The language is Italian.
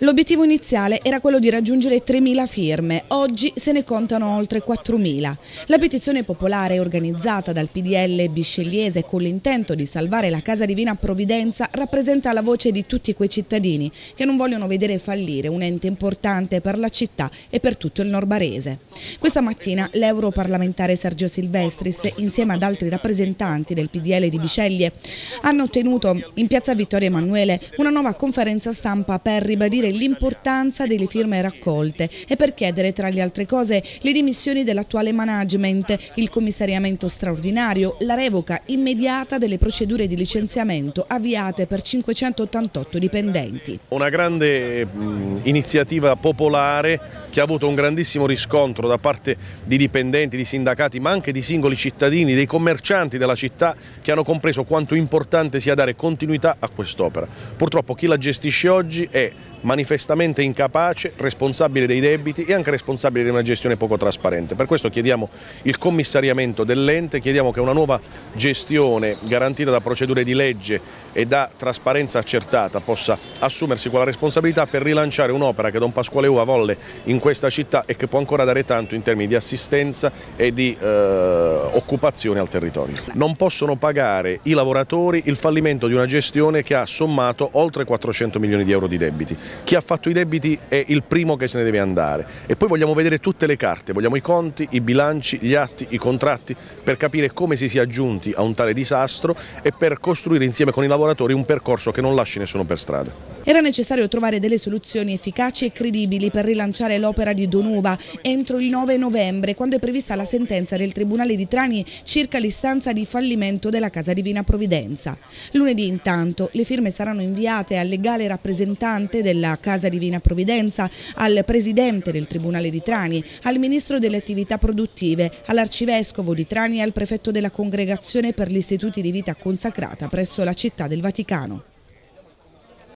L'obiettivo iniziale era quello di raggiungere 3.000 firme, oggi se ne contano oltre 4.000. La petizione popolare organizzata dal PDL biscegliese con l'intento di salvare la Casa Divina Provvidenza rappresenta la voce di tutti quei cittadini che non vogliono vedere fallire un ente importante per la città e per tutto il Norbarese. Questa mattina l'europarlamentare Sergio Silvestris insieme ad altri rappresentanti del PDL di Bisceglie hanno tenuto in piazza Vittorio Emanuele una nuova conferenza stampa per ribadire ribadire l'importanza delle firme raccolte e per chiedere tra le altre cose le dimissioni dell'attuale management, il commissariamento straordinario, la revoca immediata delle procedure di licenziamento avviate per 588 dipendenti. Una grande iniziativa popolare che ha avuto un grandissimo riscontro da parte di dipendenti, di sindacati, ma anche di singoli cittadini, dei commercianti della città che hanno compreso quanto importante sia dare continuità a quest'opera. Purtroppo chi la gestisce oggi è manifestamente incapace, responsabile dei debiti e anche responsabile di una gestione poco trasparente. Per questo chiediamo il commissariamento dell'ente, chiediamo che una nuova gestione garantita da procedure di legge e da trasparenza accertata possa assumersi quella responsabilità per rilanciare un'opera che Don Pasquale Uva volle in questa città e che può ancora dare tanto in termini di assistenza e di eh, occupazione al territorio. Non possono pagare i lavoratori il fallimento di una gestione che ha sommato oltre 400 milioni di euro di debiti. Chi ha fatto i debiti è il primo che se ne deve andare e poi vogliamo vedere tutte le carte, vogliamo i conti, i bilanci, gli atti, i contratti per capire come si sia giunti a un tale disastro e per costruire insieme con i lavoratori un percorso che non lasci nessuno per strada. Era necessario trovare delle soluzioni efficaci e credibili per rilanciare l'opera di Donuva entro il 9 novembre, quando è prevista la sentenza del Tribunale di Trani circa l'istanza di fallimento della Casa Divina Provvidenza. Lunedì intanto le firme saranno inviate al legale rappresentante della della Casa Divina Provvidenza, al Presidente del Tribunale di Trani, al Ministro delle Attività Produttive, all'Arcivescovo di Trani e al Prefetto della Congregazione per gli Istituti di Vita Consacrata presso la Città del Vaticano.